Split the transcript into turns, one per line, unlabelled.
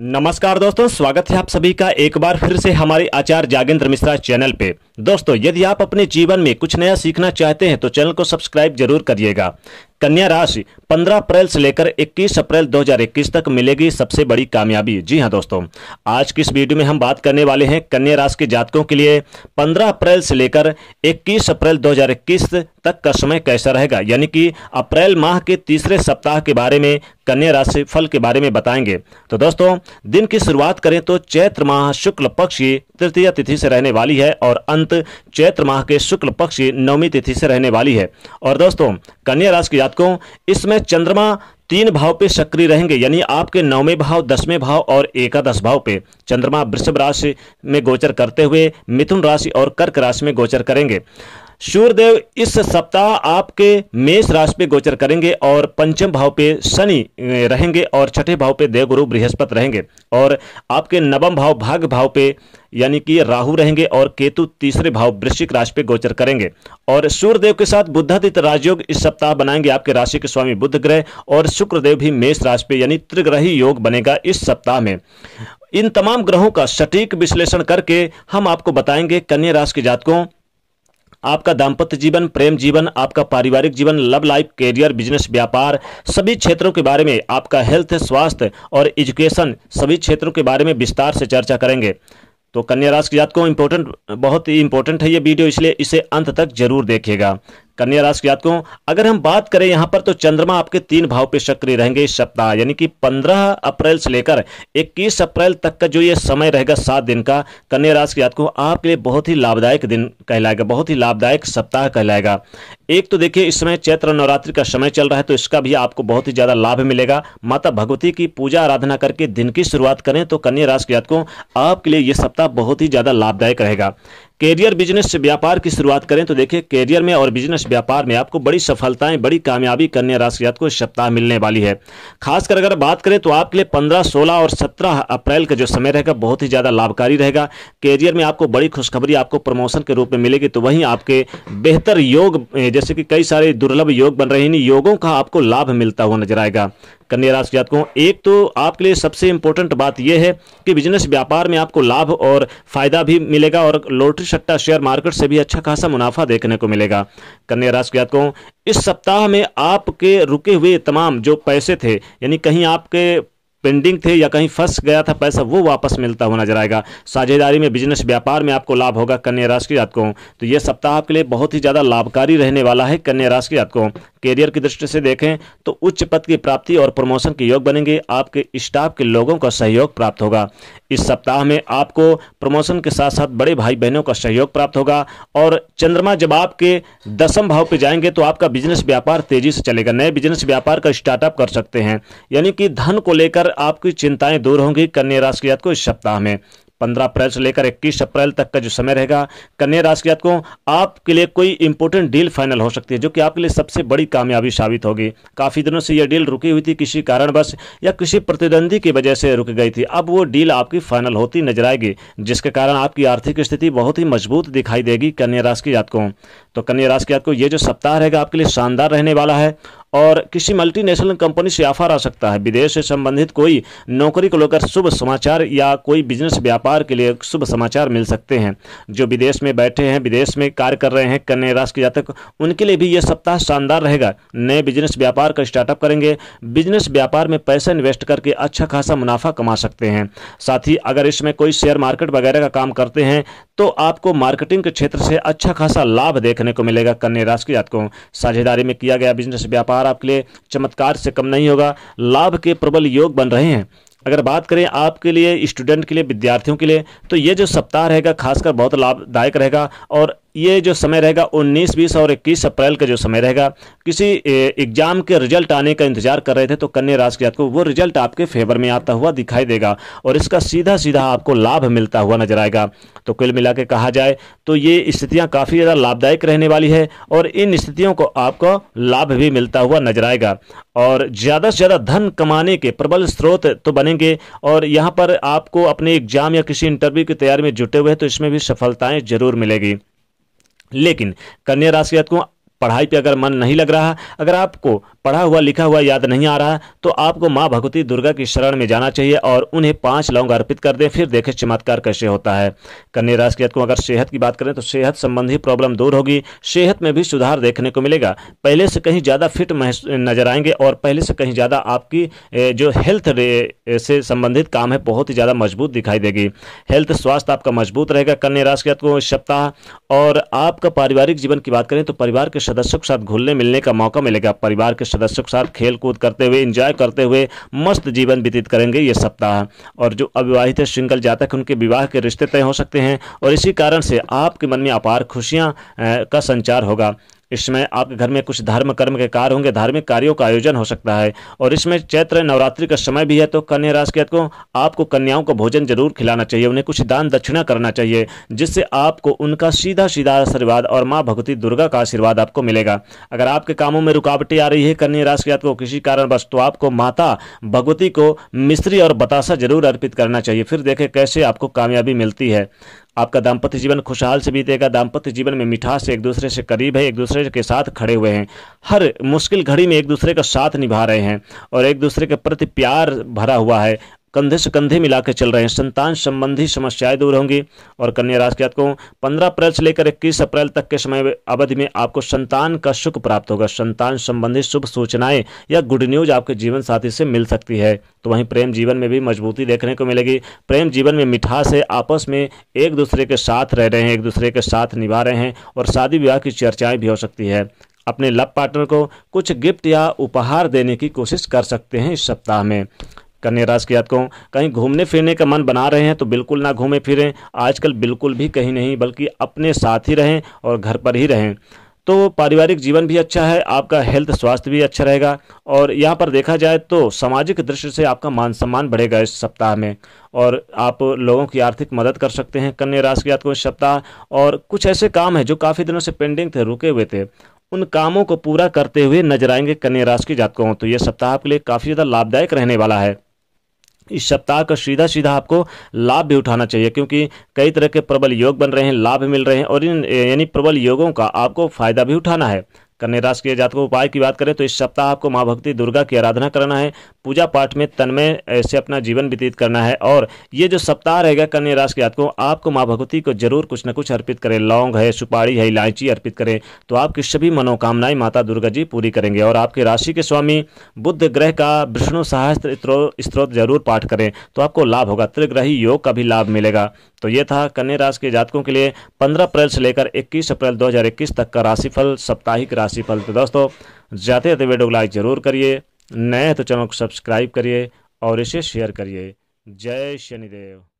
नमस्कार दोस्तों स्वागत है आप सभी का एक बार फिर से हमारे आचार्य जागेंद्र मिश्रा चैनल पे दोस्तों यदि आप अपने जीवन में कुछ नया सीखना चाहते हैं तो चैनल को सब्सक्राइब जरूर करिएगा कन्या राशि 15 अप्रैल से लेकर 21 अप्रैल 2021 तक मिलेगी सबसे बड़ी कामयाबी जी हां दोस्तों आज की इस वीडियो में हम बात करने वाले हैं कन्या राशि के जातकों के लिए 15 अप्रैल से लेकर 21 अप्रैल 2021 तक का समय कैसा रहेगा यानी कि अप्रैल माह के तीसरे सप्ताह के बारे में कन्या राशि फल के बारे में बताएंगे तो दोस्तों दिन की शुरुआत करें तो चैत्र माह शुक्ल पक्ष तृतीय तिथि से रहने वाली है और अंत चैत्र माह के शुक्ल पक्ष नवमी तिथि से रहने वाली है और दोस्तों कन्या राशि की जातकों इसमें चंद्रमा तीन भाव पे सक्रिय रहेंगे यानी आपके नौवें भाव दसवें भाव और एकादश भाव पे चंद्रमा वृषभ राशि में गोचर करते हुए मिथुन राशि और कर्क राशि में गोचर करेंगे सूर्यदेव इस सप्ताह आपके मेष राशि पे गोचर करेंगे और पंचम भाव पे शनि रहेंगे और छठे भाव पे देवगुरु बृहस्पति रहेंगे और आपके नवम भाव भाग्य भाव पे यानी कि राहु रहेंगे और केतु तीसरे भाव वृश्चिक राशि पे गोचर करेंगे और सूर्यदेव के साथ बुद्धादित राजयोग इस सप्ताह बनाएंगे आपके राशि के स्वामी बुद्ध ग्रह और शुक्रदेव भी मेष राशि पे यानी त्रिग्रही योग बनेगा इस सप्ताह में इन तमाम ग्रहों का सटीक विश्लेषण करके हम आपको बताएंगे कन्या राशि के जातकों आपका दाम्पत्य जीवन प्रेम जीवन आपका पारिवारिक जीवन लव लाइफ कैरियर बिजनेस व्यापार सभी क्षेत्रों के बारे में आपका हेल्थ स्वास्थ्य और एजुकेशन सभी क्षेत्रों के बारे में विस्तार से चर्चा करेंगे तो कन्या राशि के जातकों को इम्पोर्टेंट बहुत ही इंपॉर्टेंट है ये वीडियो इसलिए इसे अंत तक जरूर देखिएगा कन्या राशि के जातकों अगर हम बात करें यहाँ पर तो चंद्रमा आपके तीन भाव पे सक्रिय रहेंगे इस सप्ताह यानी कि 15 अप्रैल से लेकर 21 अप्रैल तक का जो ये समय रहेगा सात दिन का कन्या राशि के जातकों आपके लिए बहुत ही लाभदायक दिन कहलाएगा बहुत ही लाभदायक सप्ताह कहलाएगा एक तो देखिए इस समय चैत्र नवरात्रि का समय चल रहा है तो इसका भी आपको बहुत ही ज़्यादा लाभ मिलेगा माता भगवती की पूजा आराधना करके दिन की शुरुआत करें तो कन्या राशि जातकों आपके लिए यह सप्ताह बहुत ही ज़्यादा लाभदायक रहेगा कैरियर बिजनेस व्यापार की शुरुआत करें तो देखिए कैरियर में और बिजनेस व्यापार में आपको बड़ी सफलताएं बड़ी कामयाबी कन्या राशि जात को सप्ताह मिलने वाली है खासकर अगर बात करें तो आपके लिए 15, 16 और 17 अप्रैल का जो समय रहेगा बहुत ही ज़्यादा लाभकारी रहेगा कैरियर में आपको बड़ी खुशखबरी आपको प्रमोशन के रूप में मिलेगी तो वहीं आपके बेहतर योग जैसे कि कई सारे दुर्लभ योग बन रहे हैं इन योगों का आपको लाभ मिलता हुआ नजर आएगा कन्या राशि जातकों एक तो आपके लिए सबसे इंपॉर्टेंट बात यह है कि बिजनेस व्यापार में आपको लाभ और फायदा भी मिलेगा और लोटरी सट्टा शेयर मार्केट से भी अच्छा खासा मुनाफा देखने को मिलेगा कन्या राशि जातकों इस सप्ताह में आपके रुके हुए तमाम जो पैसे थे यानी कहीं आपके पेंडिंग थे या कहीं फंस गया था पैसा वो वापस मिलता हुआ नजर आएगा साझेदारी में बिजनेस व्यापार में आपको लाभ होगा कन्या राशि की जातकों तो यह सप्ताह आपके लिए बहुत ही ज़्यादा लाभकारी रहने वाला है कन्या राशि की जातकों करियर की दृष्टि से देखें तो उच्च पद की प्राप्ति और प्रमोशन के योग बनेंगे आपके स्टाफ के लोगों का सहयोग प्राप्त होगा इस सप्ताह में आपको प्रमोशन के साथ साथ बड़े भाई बहनों का सहयोग प्राप्त होगा और चंद्रमा जब आपके दसम भाव पे जाएंगे तो आपका बिजनेस व्यापार तेजी से चलेगा नए बिजनेस व्यापार का स्टार्टअप कर सकते हैं यानी कि धन को लेकर आपकी चिंताएं दूर होंगी कन्या राशि को इस सप्ताह में पंद्रह अप्रैल से लेकर इक्कीस अप्रैल तक का जो समय रहेगा कन्या राशि के जातकों आपके लिए कोई इंपॉर्टेंट डील फाइनल हो सकती है जो कि आपके लिए सबसे बड़ी कामयाबी साबित होगी काफ़ी दिनों से यह डील रुकी हुई थी किसी कारणवश या किसी प्रतिद्वंदी की वजह से रुक गई थी अब वो डील आपकी फाइनल होती नजर आएगी जिसके कारण आपकी आर्थिक स्थिति बहुत ही मजबूत दिखाई देगी कन्या राशि के जातकों तो कन्या राशि के आपको ये जो सप्ताह रहेगा आपके लिए शानदार रहने वाला है और किसी मल्टीनेशनल कंपनी से ऑफर आ सकता है विदेश से संबंधित कोई नौकरी को लेकर शुभ समाचार या कोई बिजनेस व्यापार के लिए शुभ समाचार मिल सकते हैं जो विदेश में बैठे हैं विदेश में कार्य कर रहे हैं कन्या राशि के जातक उनके लिए भी यह सप्ताह शानदार रहेगा नए बिजनेस व्यापार का स्टार्टअप करेंगे बिजनेस व्यापार में पैसा इन्वेस्ट करके अच्छा खासा मुनाफा कमा सकते हैं साथ ही अगर इसमें कोई शेयर मार्केट वगैरह का काम करते हैं तो आपको मार्केटिंग के क्षेत्र से अच्छा खासा लाभ देखने को मिलेगा कन्या राशि की जातकों साझेदारी में किया गया बिजनेस व्यापार आपके लिए चमत्कार से कम नहीं होगा लाभ के प्रबल योग बन रहे हैं अगर बात करें आपके लिए स्टूडेंट के लिए विद्यार्थियों के लिए तो ये जो सप्ताह रहेगा खासकर बहुत लाभदायक रहेगा और ये जो समय रहेगा उन्नीस बीस और इक्कीस अप्रैल का जो समय रहेगा किसी एग्जाम के रिजल्ट आने का इंतजार कर रहे थे तो कन्या राशि के जातकों वो रिजल्ट आपके फेवर में आता हुआ दिखाई देगा और इसका सीधा सीधा आपको लाभ मिलता हुआ नजर आएगा तो कुल मिला के कहा जाए तो ये स्थितियाँ काफ़ी ज़्यादा लाभदायक रहने वाली है और इन स्थितियों को आपको लाभ भी मिलता हुआ नजर आएगा और ज़्यादा से ज़्यादा धन कमाने के प्रबल स्रोत तो बनेंगे और यहाँ पर आपको अपने एग्जाम या किसी इंटरव्यू की तैयारी में जुटे हुए हैं तो इसमें भी सफलताएँ जरूर मिलेगी लेकिन कन्या राशि जातकों पढ़ाई पे अगर मन नहीं लग रहा अगर आपको पढ़ा हुआ लिखा हुआ याद नहीं आ रहा तो आपको माँ भगवती दुर्गा की शरण में जाना चाहिए और उन्हें पांच लौंग अर्पित कर दें फिर देखें चमत्कार कैसे होता है कन्या राशि के को अगर सेहत की बात करें तो सेहत संबंधी प्रॉब्लम दूर होगी सेहत में भी सुधार देखने को मिलेगा पहले से कहीं ज़्यादा फिट नजर आएंगे और पहले से कहीं ज़्यादा आपकी जो हेल्थ से संबंधित काम है बहुत ही ज़्यादा मजबूत दिखाई देगी हेल्थ स्वास्थ्य आपका मजबूत रहेगा कन्या राशि के को इस सप्ताह और आपका पारिवारिक जीवन की बात करें तो परिवार के सदस्यों के साथ घुलने मिलने का मौका मिलेगा परिवार के सदस्यों के साथ खेल कूद करते हुए इंजॉय करते हुए मस्त जीवन व्यतीत करेंगे ये सप्ताह और जो अविवाहित सिंगल जातक उनके विवाह के रिश्ते तय हो सकते हैं और इसी कारण से आपके मन में अपार खुशियाँ का संचार होगा इसमें आपके घर में कुछ धर्म कर्म के कार्य होंगे धार्मिक कार्यों का आयोजन हो सकता है और इसमें चैत्र नवरात्रि का समय भी है तो कन्या राशि के को आपको कन्याओं को भोजन जरूर खिलाना चाहिए उन्हें कुछ दान दक्षिणा करना चाहिए जिससे आपको उनका सीधा सीधा आशीर्वाद और माँ भगवती दुर्गा का आशीर्वाद आपको मिलेगा अगर आपके कामों में रुकावटें आ रही है कन्या राशि के को किसी कारणवश तो आपको माता भगवती को मिश्री और बतासा जरूर अर्पित करना चाहिए फिर देखें कैसे आपको कामयाबी मिलती है आपका दाम्पत्य जीवन खुशहाल से बीतेगा दाम्पत्य जीवन में मिठास एक दूसरे से करीब है एक दूसरे के साथ खड़े हुए हैं हर मुश्किल घड़ी में एक दूसरे का साथ निभा रहे हैं और एक दूसरे के प्रति प्यार भरा हुआ है कंधे से कंधे मिलाकर चल रहे हैं संतान संबंधी समस्याएं दूर होंगी और कन्या राशि के आपको पंद्रह अप्रैल से लेकर इक्कीस अप्रैल तक के समय अवधि में आपको संतान का सुख प्राप्त होगा संतान संबंधी शुभ सूचनाएं या गुड न्यूज आपके जीवन साथी से मिल सकती है तो वहीं प्रेम जीवन में भी मजबूती देखने को मिलेगी प्रेम जीवन में मिठास है आपस में एक दूसरे के साथ रह रहे हैं एक दूसरे के साथ निभा रहे हैं और शादी विवाह की चर्चाएं भी हो सकती है अपने लव पार्टनर को कुछ गिफ्ट या उपहार देने की कोशिश कर सकते हैं इस सप्ताह में कन्या राशि के जातकों कहीं घूमने फिरने का मन बना रहे हैं तो बिल्कुल ना घूमें फिरें आजकल बिल्कुल भी कहीं नहीं बल्कि अपने साथ ही रहें और घर पर ही रहें तो पारिवारिक जीवन भी अच्छा है आपका हेल्थ स्वास्थ्य भी अच्छा रहेगा और यहाँ पर देखा जाए तो सामाजिक दृष्टि से आपका मान सम्मान बढ़ेगा इस सप्ताह में और आप लोगों की आर्थिक मदद कर सकते हैं कन्या राशि के जातकों इस सप्ताह और कुछ ऐसे काम हैं जो काफ़ी दिनों से पेंडिंग थे रुके हुए थे उन कामों को पूरा करते हुए नजर आएंगे कन्या राशि के जातकों तो ये सप्ताह आपके लिए काफ़ी ज़्यादा लाभदायक रहने वाला है इस सप्ताह का सीधा सीधा आपको लाभ भी उठाना चाहिए क्योंकि कई तरह के प्रबल योग बन रहे हैं लाभ मिल रहे हैं और इन यानी प्रबल योगों का आपको फायदा भी उठाना है कन्या राशि के जातकों उपाय की बात करें तो इस सप्ताह आपको माँ भक्ति दुर्गा की आराधना करना है पूजा पाठ में तन्मय ऐसे अपना जीवन व्यतीत करना है और ये जो सप्ताह रहेगा कन्या राशि के जातकों आपको माँ भगवती को जरूर कुछ ना कुछ अर्पित करें लौंग है सुपारी है इलायची अर्पित करें तो आपकी सभी मनोकामनाएं माता दुर्गा जी पूरी करेंगे और आपकी राशि के स्वामी बुद्ध ग्रह का विष्णु सहस्त्र स्त्रोत जरूर पाठ करें तो आपको लाभ होगा त्रिग्रही योग का भी लाभ मिलेगा तो ये था कन्या राशि के जातकों के लिए 15 अप्रैल से लेकर 21 अप्रैल 2021 तक का राशिफल साप्ताहिक राशिफल तो दोस्तों जाते जाते वीडियो को लाइक जरूर करिए नए तो चैनल को सब्सक्राइब करिए और इसे शेयर करिए जय शनिदेव